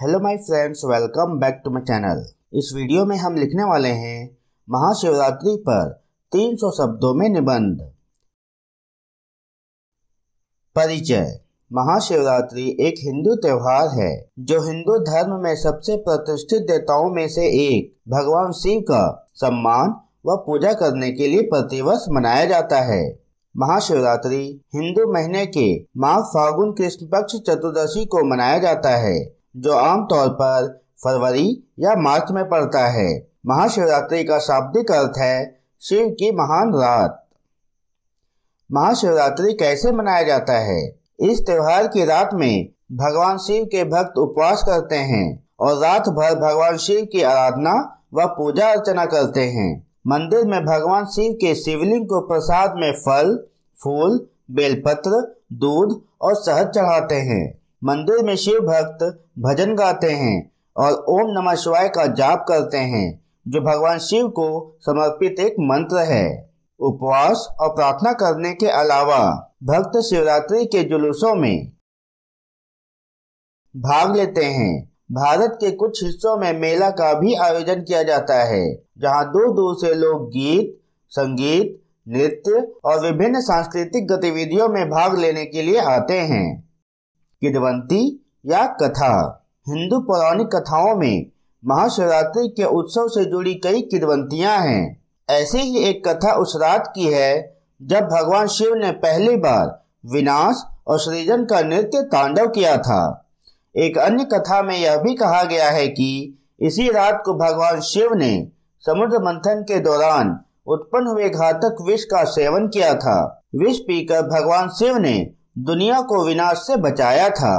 hello my friends welcome back to my channel इस video में हम लिखने वाले हैं महाशिवरात्रि पर 300 शब्दों में निबंध परिचय महाशिवरात्रि एक हिंदू त्योहार है जो हिंदू धर्म में सबसे प्रतिष्ठित देवताओं में से एक भगवान शिव का सम्मान व पूजा करने के लिए प्रतिवर्ष मनाया जाता है महाशिवरात्रि हिंदू महीने के माघ फागुन कृष्ण पक्ष चतुर्दशी को मनाया जाता है जो आमतौर पर फरवरी या मार्च में पड़ता है महाशिवरात्रि का शाब्दिक अर्थ है शिव की महान रात महाशिवरात्रि कैसे मनाया जाता है इस त्योहार की रात में भगवान शिव के भक्त उपवास करते हैं और रात भर भगवान शिव की आराधना व पूजा अर्चना करते हैं मंदिर में भगवान शिव के शिवलिंग को प्रसाद में फल फूल बेलपत्र दूध और शहद चढ़ाते हैं मंदिर में शिव भक्त भजन गाते हैं और ओम नमः शिवाय का जाप करते हैं जो भगवान शिव को समर्पित एक मंत्र है उपवास और प्रार्थना करने के अलावा भक्त शिवरात्रि के जुलूसों में भाग लेते हैं भारत के कुछ हिस्सों में मेला का भी आयोजन किया जाता है जहां दूर दूर से लोग गीत संगीत नृत्य और विभिन्न सांस्कृतिक गतिविधियों में भाग लेने के लिए आते हैं किदवंती या कथा हिंदू पौराणिक कथाओं में महाशिवरात्रि के उत्सव से जुड़ी कई किदवंतियां हैं ऐसी ही एक कथा उस रात की है जब भगवान शिव ने पहली बार विनाश और सृजन का नृत्य तांडव किया था एक अन्य कथा में यह भी कहा गया है कि इसी रात को भगवान शिव ने समुद्र मंथन के दौरान उत्पन्न हुए घातक विष का सेवन किया था विष पीकर भगवान शिव ने दुनिया को विनाश से बचाया था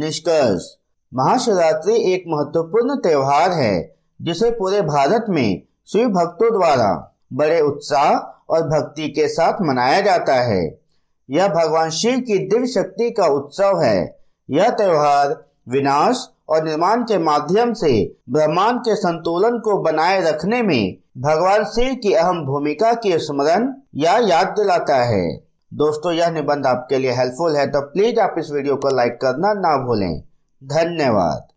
निष्कर्ष महाशिवरात्रि एक महत्वपूर्ण त्योहार है जिसे पूरे भारत में शिव भक्तों द्वारा बड़े उत्साह और भक्ति के साथ मनाया जाता है यह भगवान शिव की दिव्य शक्ति का उत्सव है यह त्योहार विनाश और निर्माण के माध्यम से ब्रह्मांड के संतुलन को बनाए रखने में भगवान शिव की अहम भूमिका की स्मरण या याद दिलाता है दोस्तों यह निबंध आपके लिए हेल्पफुल है तो प्लीज आप इस वीडियो को लाइक करना ना भूलें धन्यवाद